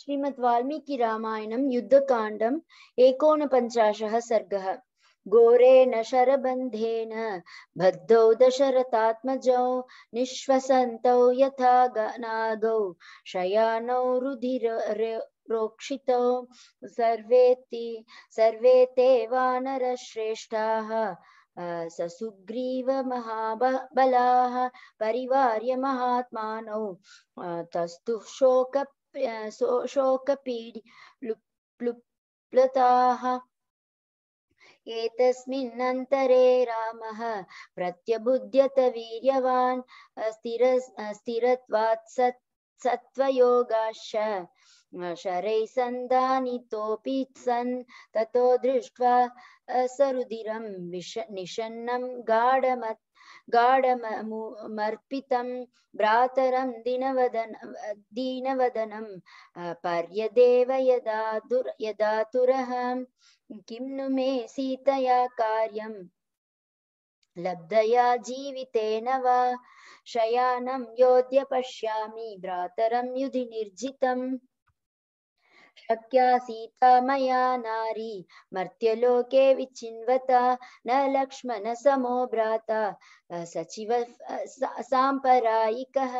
श्रीमद् वाल्मीकि रामायणं युद्धकाण्डम् एकोनपञ्चाशः सर्गः घोरेण शरबन्धेन बद्धौ दशरथात्मजौ निःश्वसन्तौ यथा गनागौ शयानौ रुधिर रोक्षितौ सर्वेति सर्वे ते वानरश्रेष्ठाः महाबलाः परिवार्य महात्मानौ तस्तु शोक शोकपीड्लुप्लुप्लताः एतस्मिन्नन्तरे रामः प्रत्यबुध्यत वीर्यवान् स्थिर स्थिरत्वात् सत् सत्त्वयोगाश्च शरैः सन्धानितोऽपि सन् ततो दृष्ट्वा सरुदिरं विष निषन्नं गाढमत् गाढमर्पितं भ्रातरं दीनवदन दीनवदनं पर्यदेव यदा दुर् यदा तुरः किं नु मे सीतया कार्यं लब्धया जीवितेन वा शयानं योद्य पश्यामि भ्रातरं युधि निर्जितम् शक्या सीता मया नारी मर्त्यलोके विचिन्वता न समो भ्राता सचिव साम्परायिकः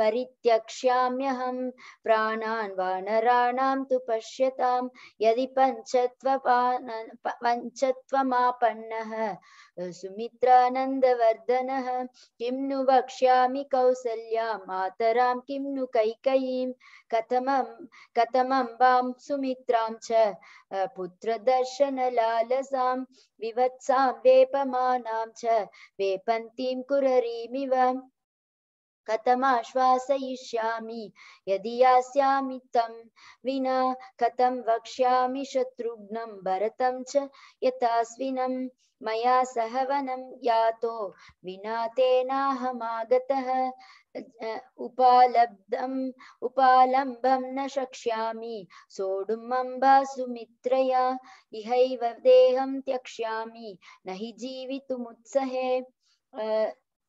परित्यक्ष्याम्यहं प्राणान् वानराणां तु पश्यतां यदि पञ्चत्वपान पञ्चत्वमापन्नः सुमित्रानन्दवर्धनः किं नु वक्ष्यामि कौसल्यां मातरां किं नु कैकयीं कथमं कथमम्बां सुमित्रां च पुत्रदर्शनलालसां विवत्सां वेपमानां च वेपन्तीं कुररीमिव कथमाश्वासयिष्यामि यदि यास्यामि तं विना कथं वक्ष्यामि शत्रुघ्नं भरतं च यथास्विनं मया सह वनं यातो विना तेनाहमागतः उपालब्धम् उपालम्बं न शक्ष्यामि इहैव देहं त्यक्ष्यामि न हि जीवितुमुत्सहे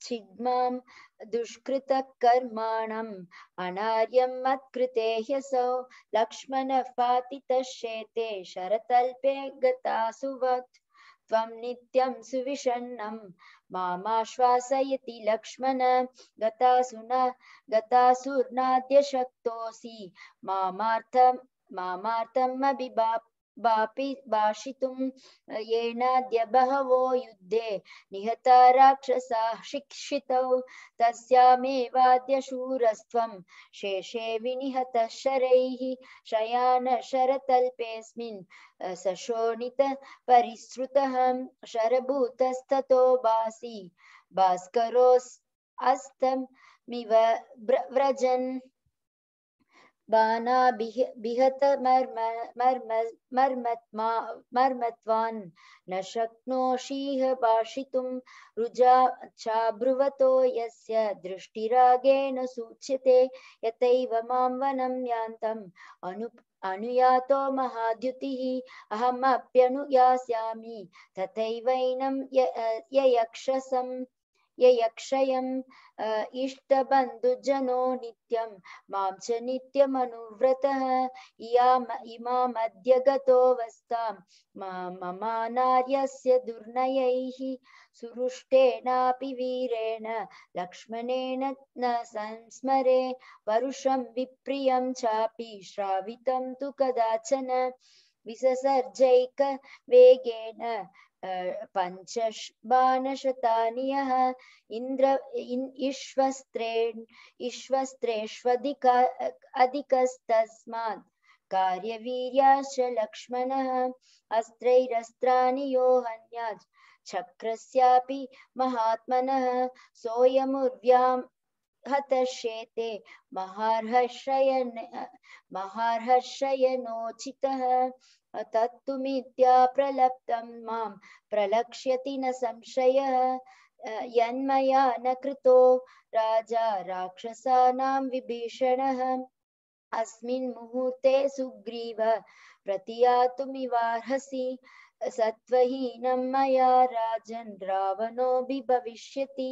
छिग्मां दुष्कृतकर्माणम् अनार्यं मत्कृते ह्यसौ लक्ष्मणः शरतल्पे गतासुवत् त्वं नित्यं मामाश्वासयति लक्ष्मण गतासुना गतासुर्नाद्य शक्तोऽसि बापि येनाद्य बहवो युद्धे निहता राक्षसाः शिक्षितौ तस्यामेवाद्य शूरस्त्वं शेषे विनिहतः शरैः शयानशरतल्पेऽस्मिन् सशोणितपरिसृतः शरभूतस्ततो भासि भास्करोस् अस्तमिव व्रजन् बाना बिहत मर्मत्वान् न शक्नोषीह भाषितुं रुजा चाब्रुवतो यस्य दृष्टिरागेण सूच्यते यतैव मां वनं यान्तम् अनु अनुयातो महाद्युतिः अहमप्यनुयास्यामि तथैवैनं ययक्षयम् इष्टबन्धुजनो नित्यं मां च नित्यमनुव्रतः इयाम इमामद्य गतोऽवस्तां ममानार्यस्य दुर्नयैः सुरुष्टेनापि वीरेण लक्ष्मण न संस्मरे वरुषं विप्रिय चापी श्रावित तु कदाचन विससर्जक वेगेन पञ्चबाणशतानि यः इन्द्र इन् इश्वस्त्रेण अधिकस्तस्मात् कार्यवीर्याश्च लक्ष्मणः अस्त्रैरस्त्राणि यो हन्यात् चक्रस्यापि महात्मनः सोऽयमुर्व्यां हतशेते महार्हशयन महार्हशयनोचितः तत्तु मां प्रलक्ष्यति न संशयः यन्मया न कृतो राजा राक्षसानां विभीषणः अस्मिन् मुहूर्ते सुग्रीव प्रतियातुमिवार्हसि सत्त्वहीनं मया राजन् रावणोऽपि भविष्यति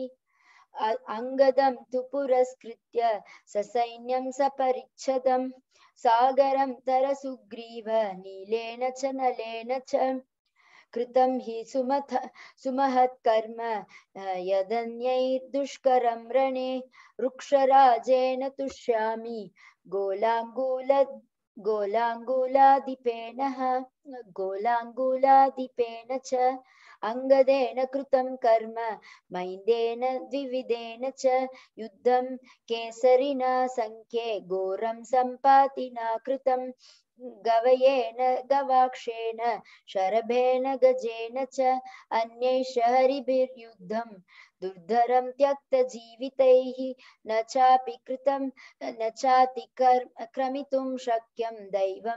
अङ्गदं तु पुरस्कृत्य ससैन्यं सपरिच्छदम् सागरं तरसुग्रीव नीलेन च नलेन च कृतं हि सुमथ सुमहत्कर्म यदन्यैर्दुष्करं रणे वृक्षराजेन तुष्यामि गोलाङ्गूल गोलाङ्गूलादिपेन गोलाङ्गूलादिपेन च अङ्गदेन कृतं कर्म मैन्देन द्विविधेन च युद्धं केसरिना सङ्ख्ये घोरं सम्पातिना कृतं गवयेन गवाक्षेण शरभेन गजेन च अन्यैः हरिभिर्युद्धं त्यक्त जीवित न चापि कृत न चाति कर्म क्रमितुं दैव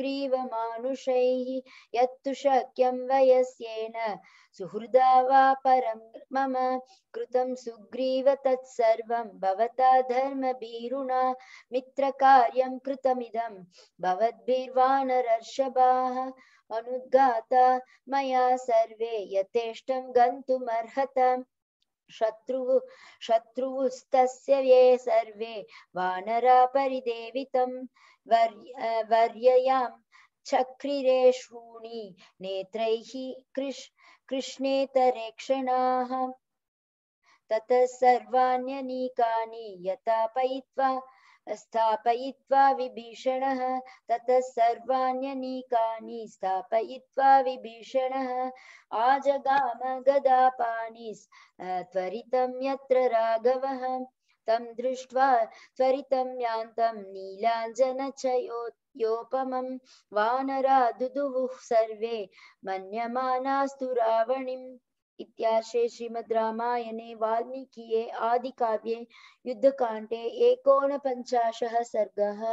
दैवं यत्तु शक्यं वयस्येन सुहृदा वा मम सुग्रीव तत्सर्वं भवता धर्मभीरुणा मित्रकार्यं कृतमिदं भवद्भिर्वानरर्षभाः अनुद्गाता मया सर्वे यथेष्टं गन्तुमर्हत शत्रु शत्रुस्तस्य ये सर्वे वानरा परिदेवितं वर्य वर्ययां चक्रिरेषूणि नेत्रैः कृष् कृष्णेतरेक्षणाः ततः सर्वाण्यनीकानि यथा पयित्वा स्थापयित्वा विभीषणः ततः सर्वाण्यनीकानि स्थापयित्वा विभीषणः आजगाम गदापानि त्वरितं यत्र राघवः तं दृष्ट्वा त्वरितं यान्तं नीलाञ्जनचयो योपमं वानरा दुदुवुः सर्वे मन्यमानास्तु रावणिम् इत्याशे श्रीमद्रामायणे वाल्मीकिये आदिकाव्ये युद्धकाण्डे एकोनपञ्चाशः सर्गः